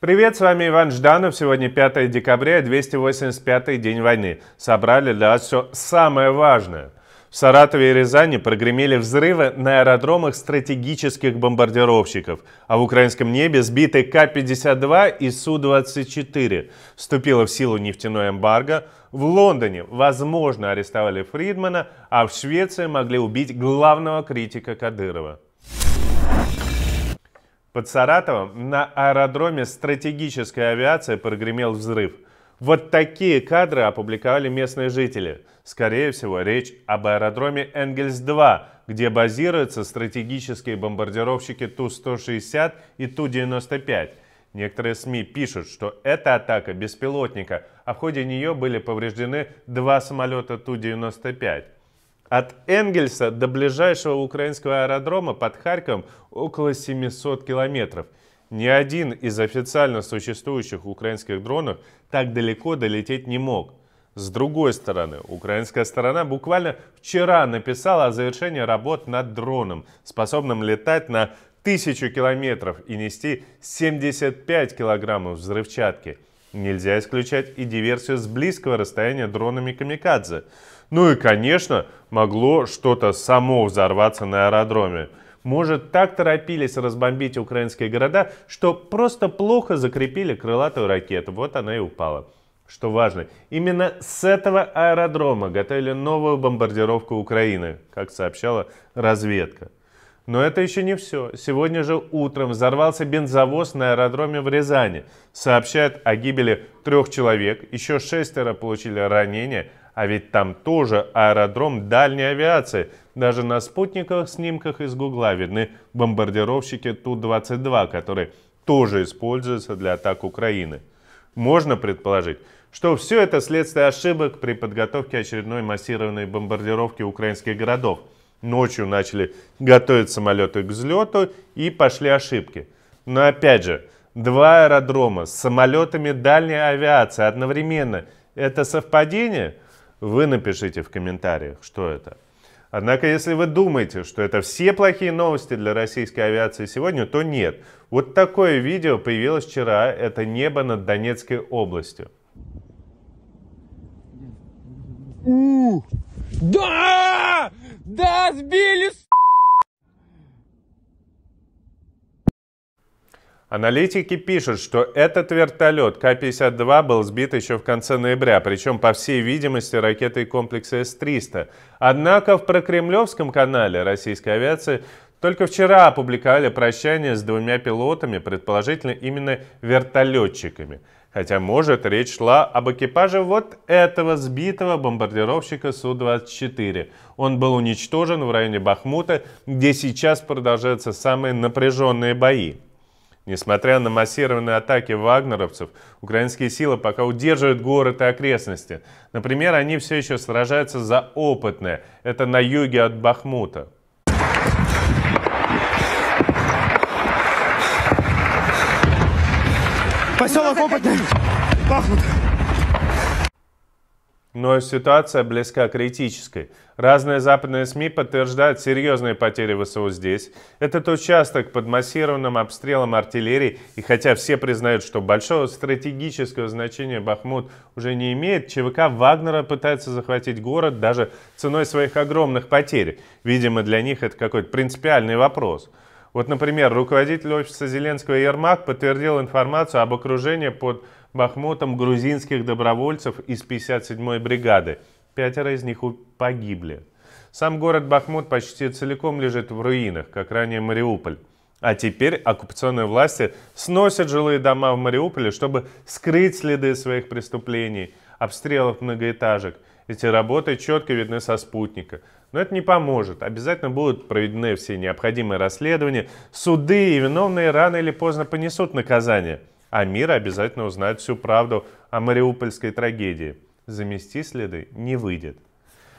Привет, с вами Иван Жданов. Сегодня 5 декабря, 285 день войны. Собрали для вас все самое важное. В Саратове и Рязани прогремели взрывы на аэродромах стратегических бомбардировщиков, а в украинском небе сбиты К-52 и Су-24. Вступило в силу нефтяное эмбарго, в Лондоне, возможно, арестовали Фридмана, а в Швеции могли убить главного критика Кадырова. Под Саратовом на аэродроме стратегической авиации прогремел взрыв. Вот такие кадры опубликовали местные жители. Скорее всего, речь об аэродроме «Энгельс-2», где базируются стратегические бомбардировщики Ту-160 и Ту-95. Некоторые СМИ пишут, что это атака беспилотника, а в ходе нее были повреждены два самолета Ту-95. От Энгельса до ближайшего украинского аэродрома под Харьковом около 700 километров. Ни один из официально существующих украинских дронов так далеко долететь не мог. С другой стороны, украинская сторона буквально вчера написала о завершении работ над дроном, способным летать на тысячу километров и нести 75 килограммов взрывчатки. Нельзя исключать и диверсию с близкого расстояния дронами «Камикадзе». Ну и, конечно, могло что-то само взорваться на аэродроме. Может, так торопились разбомбить украинские города, что просто плохо закрепили крылатую ракету. Вот она и упала. Что важно, именно с этого аэродрома готовили новую бомбардировку Украины, как сообщала разведка. Но это еще не все. Сегодня же утром взорвался бензовоз на аэродроме в Рязани. Сообщают о гибели трех человек, еще шестеро получили ранения, а ведь там тоже аэродром дальней авиации. Даже на спутниковых снимках из Гугла видны бомбардировщики Ту-22, которые тоже используются для атак Украины. Можно предположить, что все это следствие ошибок при подготовке очередной массированной бомбардировки украинских городов – ночью начали готовить самолеты к взлету и пошли ошибки. Но опять же, два аэродрома с самолетами дальней авиации одновременно – это совпадение? Вы напишите в комментариях, что это. Однако, если вы думаете, что это все плохие новости для российской авиации сегодня, то нет. Вот такое видео появилось вчера. Это небо над Донецкой областью. У! Да! Да, сбили с... Аналитики пишут, что этот вертолет К-52 был сбит еще в конце ноября, причем, по всей видимости, ракетой комплекса С-300. Однако в прокремлевском канале российской авиации только вчера опубликовали прощание с двумя пилотами, предположительно именно вертолетчиками. Хотя, может, речь шла об экипаже вот этого сбитого бомбардировщика Су-24. Он был уничтожен в районе Бахмута, где сейчас продолжаются самые напряженные бои. Несмотря на массированные атаки вагнеровцев, украинские силы пока удерживают город и окрестности. Например, они все еще сражаются за опытное, это на юге от Бахмута. веселых опытных пахнут. Но ситуация близка к критической. Разные западные СМИ подтверждают серьезные потери ВСУ здесь. Этот участок под массированным обстрелом артиллерии, и хотя все признают, что большого стратегического значения Бахмут уже не имеет, ЧВК Вагнера пытается захватить город даже ценой своих огромных потерь. Видимо, для них это какой-то принципиальный вопрос. Вот, например, руководитель офиса Зеленского Ермак подтвердил информацию об окружении под Бахмутом грузинских добровольцев из 57-й бригады. Пятеро из них погибли. Сам город Бахмут почти целиком лежит в руинах, как ранее Мариуполь. А теперь оккупационные власти сносят жилые дома в Мариуполе, чтобы скрыть следы своих преступлений, обстрелов многоэтажек – эти работы четко видны со спутника. Но это не поможет. Обязательно будут проведены все необходимые расследования, суды и виновные рано или поздно понесут наказание. А мир обязательно узнает всю правду о мариупольской трагедии. Замести следы не выйдет.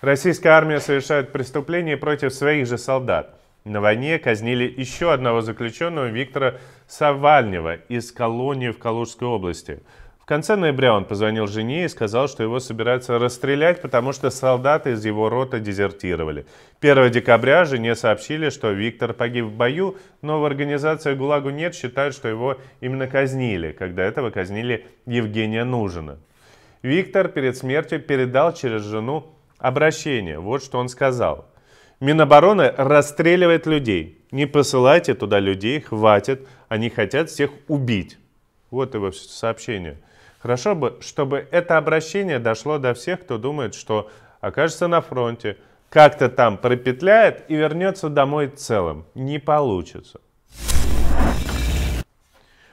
Российская армия совершает преступления против своих же солдат. На войне казнили еще одного заключенного Виктора Савальнева из колонии в Калужской области – конце ноября он позвонил жене и сказал, что его собираются расстрелять, потому что солдаты из его рота дезертировали. 1 декабря жене сообщили, что Виктор погиб в бою, но в организации ГУЛАГу нет считают, что его именно казнили, когда этого казнили Евгения Нужина. Виктор перед смертью передал через жену обращение. Вот что он сказал. Минобороны расстреливает людей. Не посылайте туда людей, хватит. Они хотят всех убить. Вот его сообщение. Хорошо бы, чтобы это обращение дошло до всех, кто думает, что окажется на фронте, как-то там пропетляет и вернется домой целым. Не получится.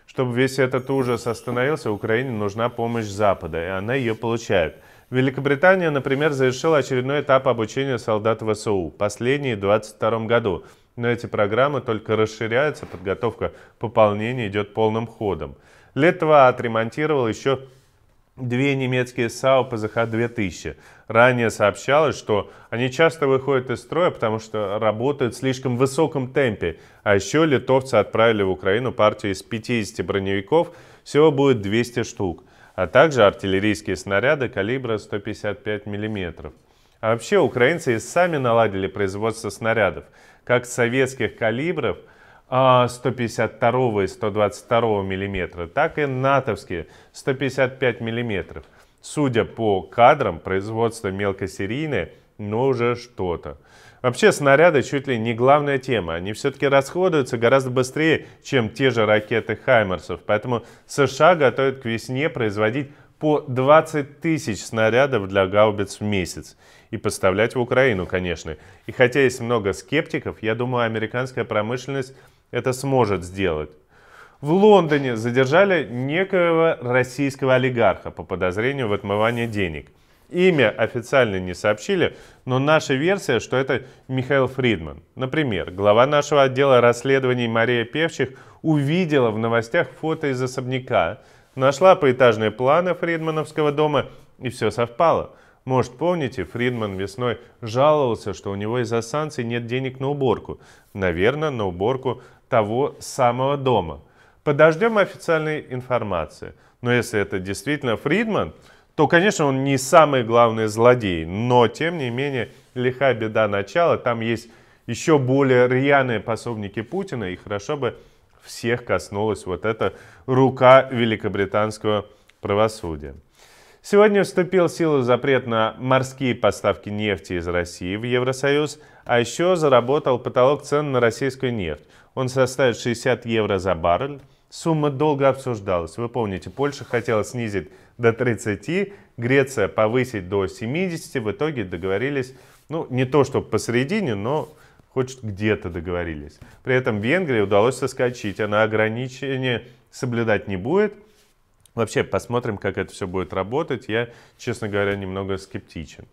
Чтобы весь этот ужас остановился, Украине нужна помощь Запада, и она ее получает. Великобритания, например, завершила очередной этап обучения солдат ВСУ, последний в 2022 году. Но эти программы только расширяются, подготовка пополнения идет полным ходом. Литва отремонтировала еще две немецкие САУ ПЗХ-2000. Ранее сообщалось, что они часто выходят из строя, потому что работают в слишком высоком темпе. А еще литовцы отправили в Украину партию из 50 броневиков, всего будет 200 штук, а также артиллерийские снаряды калибра 155 мм. А вообще украинцы и сами наладили производство снарядов, как советских калибров – 152 а, и 122 миллиметра, так и натовские 155 миллиметров. Судя по кадрам, производство мелкосерийное, но уже что-то. Вообще снаряды чуть ли не главная тема. Они все-таки расходуются гораздо быстрее, чем те же ракеты «Хаймерсов». Поэтому США готовят к весне производить по 20 тысяч снарядов для гаубиц в месяц и поставлять в Украину, конечно. И хотя есть много скептиков, я думаю, американская промышленность это сможет сделать. В Лондоне задержали некоего российского олигарха по подозрению в отмывании денег. Имя официально не сообщили, но наша версия, что это Михаил Фридман. Например, глава нашего отдела расследований Мария Певчих увидела в новостях фото из особняка, нашла поэтажные планы Фридмановского дома и все совпало. Может, помните, Фридман весной жаловался, что у него из-за санкций нет денег на уборку. Наверное, на уборку того самого дома. Подождем официальной информации. Но если это действительно Фридман, то, конечно, он не самый главный злодей. Но, тем не менее, лиха беда начала. Там есть еще более рьяные пособники Путина. И хорошо бы всех коснулась вот эта рука великобританского правосудия. Сегодня вступил в силу запрет на морские поставки нефти из России в Евросоюз, а еще заработал потолок цен на российскую нефть. Он составит 60 евро за баррель. Сумма долго обсуждалась. Вы помните, Польша хотела снизить до 30, Греция повысить до 70. В итоге договорились, ну не то что посередине, но хоть где-то договорились. При этом Венгрии удалось соскочить. Она ограничения соблюдать не будет – Вообще, посмотрим, как это все будет работать. Я, честно говоря, немного скептичен.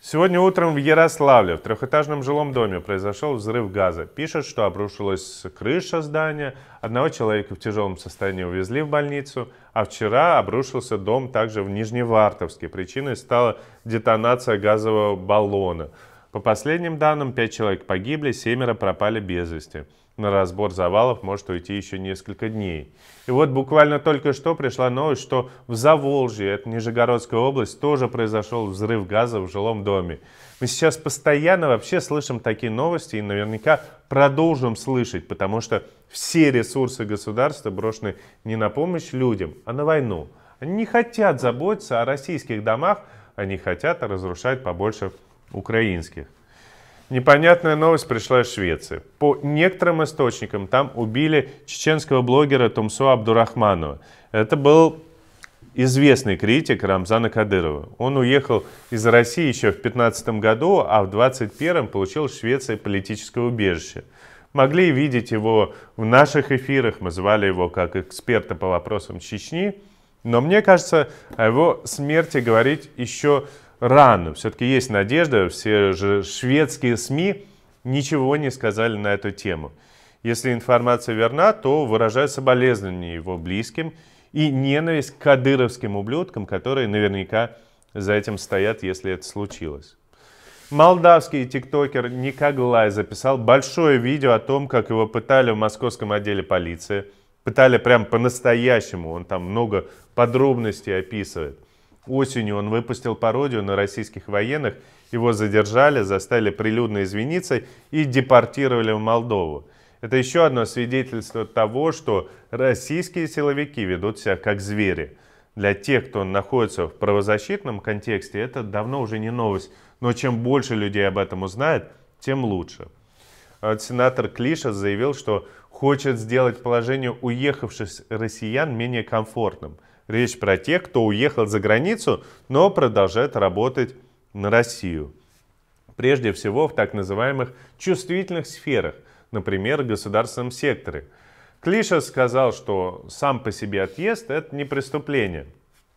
Сегодня утром в Ярославле в трехэтажном жилом доме произошел взрыв газа. Пишут, что обрушилась крыша здания, одного человека в тяжелом состоянии увезли в больницу, а вчера обрушился дом также в Нижневартовске. Причиной стала детонация газового баллона. По последним данным, пять человек погибли, семеро пропали без вести. На разбор завалов может уйти еще несколько дней. И вот буквально только что пришла новость, что в Заволжье, это Нижегородская область, тоже произошел взрыв газа в жилом доме. Мы сейчас постоянно вообще слышим такие новости и наверняка продолжим слышать, потому что все ресурсы государства брошены не на помощь людям, а на войну. Они не хотят заботиться о российских домах, они хотят разрушать побольше украинских. Непонятная новость пришла из Швеции. По некоторым источникам там убили чеченского блогера Тумсу Абдурахманова. Это был известный критик Рамзана Кадырова. Он уехал из России еще в 2015 году, а в 2021 получил в Швеции политическое убежище. Могли видеть его в наших эфирах, мы звали его как эксперта по вопросам Чечни. Но мне кажется, о его смерти говорить еще рано. Все-таки есть надежда, все же шведские СМИ ничего не сказали на эту тему. Если информация верна, то выражают соболезнования его близким и ненависть к кадыровским ублюдкам, которые наверняка за этим стоят, если это случилось. Молдавский тиктокер Никоглай записал большое видео о том, как его пытали в московском отделе полиции. Пытали прям по-настоящему, он там много подробностей описывает. Осенью он выпустил пародию на российских военных, его задержали, заставили прилюдно извиниться и депортировали в Молдову. Это еще одно свидетельство того, что российские силовики ведут себя как звери. Для тех, кто находится в правозащитном контексте, это давно уже не новость. Но чем больше людей об этом узнает, тем лучше. А сенатор Клиша заявил, что хочет сделать положение уехавших россиян менее комфортным – Речь про тех, кто уехал за границу, но продолжает работать на Россию. Прежде всего в так называемых чувствительных сферах, например, государственном секторе. Клиша сказал, что сам по себе отъезд – это не преступление.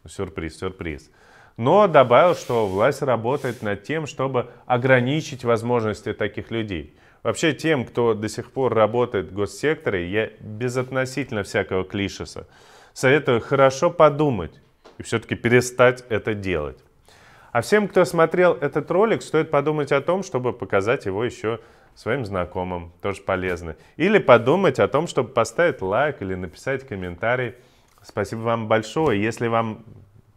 Сюрприз, сюрприз. Но добавил, что власть работает над тем, чтобы ограничить возможности таких людей. Вообще тем, кто до сих пор работает в госсекторе, я безотносительно всякого клишеса. Советую хорошо подумать и все-таки перестать это делать. А всем, кто смотрел этот ролик, стоит подумать о том, чтобы показать его еще своим знакомым, тоже полезно. Или подумать о том, чтобы поставить лайк или написать комментарий. Спасибо вам большое. Если вам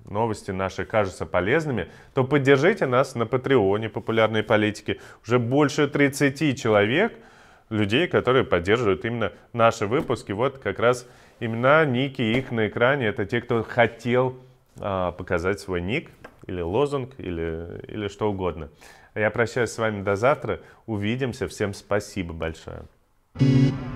новости наши кажутся полезными, то поддержите нас на Патреоне популярной политики. Уже больше 30 человек, людей, которые поддерживают именно наши выпуски. Вот как раз имена, ники их на экране. Это те, кто хотел а, показать свой ник или лозунг, или, или что угодно. Я прощаюсь с вами до завтра. Увидимся. Всем спасибо большое. thank you